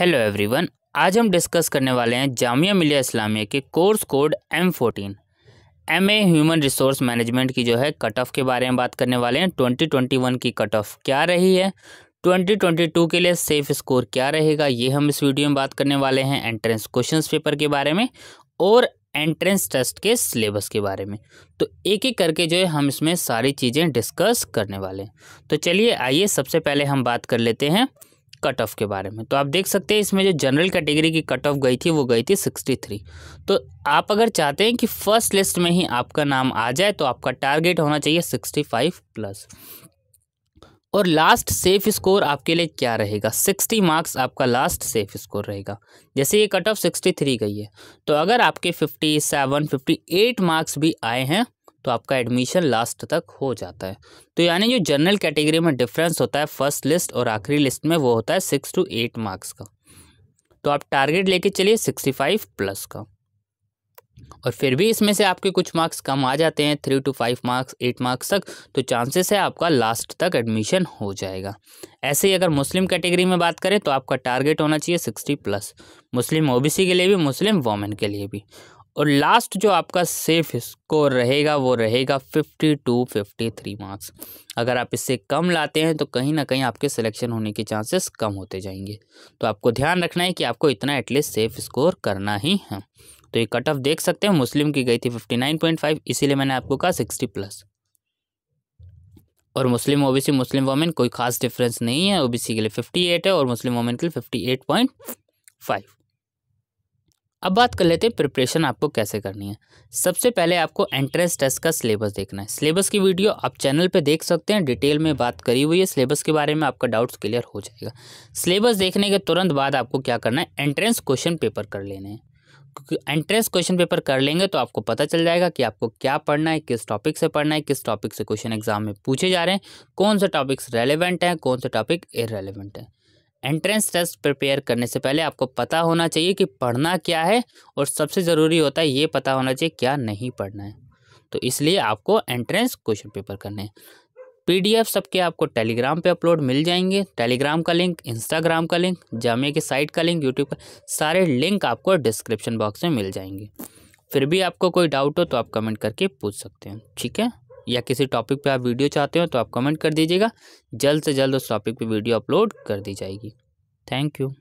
hello everyone आज हम discuss करने वाले हैं जामिया मिलिया इस्लामिया के course code M fourteen M A human resource management की जो है कट ऑफ के बारे में बात करने वाले हैं ट्वेंटी ट्वेंटी वन की कट ऑफ क्या रही है ट्वेंटी ट्वेंटी टू के लिए सेफ स्कोर क्या रहेगा ये हम इस वीडियो में बात करने वाले हैं एंट्रेंस क्वेश्चन पेपर के बारे में और एंट्रेंस टेस्ट के सिलेबस के बारे में तो एक एक करके जो है हम इसमें सारी चीज़ें डिस्कस करने वाले हैं तो चलिए आइए सबसे पहले हम बात कर लेते हैं कट ऑफ के बारे में तो आप देख सकते हैं इसमें जो जनरल कैटेगरी की कट ऑफ गई थी वो गई थी सिक्सटी थ्री तो आप अगर चाहते हैं कि फर्स्ट लिस्ट में ही आपका नाम आ जाए तो आपका टारगेट होना चाहिए सिक्सटी फाइव प्लस और लास्ट सेफ स्कोर आपके लिए क्या रहेगा सिक्सटी मार्क्स आपका लास्ट सेफ स्कोर रहेगा जैसे ये कट ऑफ सिक्सटी थ्री गई है तो अगर आपके fifty seven fifty eight marks भी आए हैं तो आपका एडमिशन लास्ट तक हो जाता है तो यानी जो जनरल कैटेगरी में डिफरेंस होता है फर्स्ट लिस्ट और आखिरी लिस्ट में वो होता है सिक्स टू एट मार्क्स का तो आप टारगेट लेके चलिए सिक्सटी फाइव प्लस का और फिर भी इसमें से आपके कुछ मार्क्स कम आ जाते हैं three to five marks eight marks तक तो चांसेस है आपका लास्ट तक एडमिशन हो जाएगा ऐसे ही अगर मुस्लिम कैटेगरी में बात करें तो आपका टारगेट होना चाहिए सिक्सटी प्लस मुस्लिम ओबीसी के लिए भी मुस्लिम वॉमेन के लिए भी और लास्ट जो आपका सेफ स्कोर रहेगा वो रहेगा fifty two fifty three marks अगर आप इससे कम लाते हैं तो कहीं ना कहीं आपके सिलेक्शन होने के चांसेस कम होते जाएंगे तो आपको ध्यान रखना है कि आपको इतना एटलीस्ट सेफ स्कोर करना ही है तो ये कट ऑफ देख सकते हैं मुस्लिम की गई थी फिफ्टी नाइन पॉइंट फाइव इसीलिए मैंने आपको कहा सिक्सटी प्लस और मुस्लिम ओबीसी मुस्लिम वोमेन कोई खास डिफरेंस नहीं है ओबीसी के लिए फिफ्टी एट है और मुस्लिम वोमेन के लिए फिफ्टी एट पॉइंट फाइव अब बात कर लेते हैं प्रिपरेशन आपको कैसे करनी है सबसे पहले आपको एंट्रेंस टेस्ट का सिलेबस देखना है सिलेबस की वीडियो आप चैनल पे देख सकते हैं डिटेल में बात करी हुई है सिलेबस के बारे में आपका डाउट्स क्लियर हो जाएगा सिलेबस देखने के तुरंत बाद आपको क्या करना है एंट्रेंस क्वेश्चन पेपर कर लेने हैं क्योंकि एंट्रेंस क्वेश्चन पेपर कर लेंगे तो आपको पता चल जाएगा कि आपको क्या पढ़ना है किस टॉपिक से पढ़ना है किस टॉपिक से क्वेश्चन एग्जाम में पूछे जा रहे हैं कौन से टॉपिक्स रेलिवेंट हैं कौन से टॉपिक इरेलीवेंट हैं एंट्रेंस टेस्ट प्रिपेयर करने से पहले आपको पता होना चाहिए कि पढ़ना क्या है और सबसे ज़रूरी होता है ये पता होना चाहिए क्या नहीं पढ़ना है तो इसलिए आपको एंट्रेंस क्वेश्चन पेपर करने हैं पीडीएफ सबके आपको टेलीग्राम पे अपलोड मिल जाएंगे टेलीग्राम का लिंक इंस्टाग्राम का लिंक जामिया की साइट का लिंक यूट्यूब का सारे लिंक आपको डिस्क्रिप्शन बॉक्स में मिल जाएंगे फिर भी आपको कोई डाउट हो तो आप कमेंट करके पूछ सकते हैं ठीक है या किसी टॉपिक पे आप वीडियो चाहते हो तो आप कमेंट कर दीजिएगा जल्द से जल्द उस टॉपिक पे वीडियो अपलोड कर दी जाएगी थैंक यू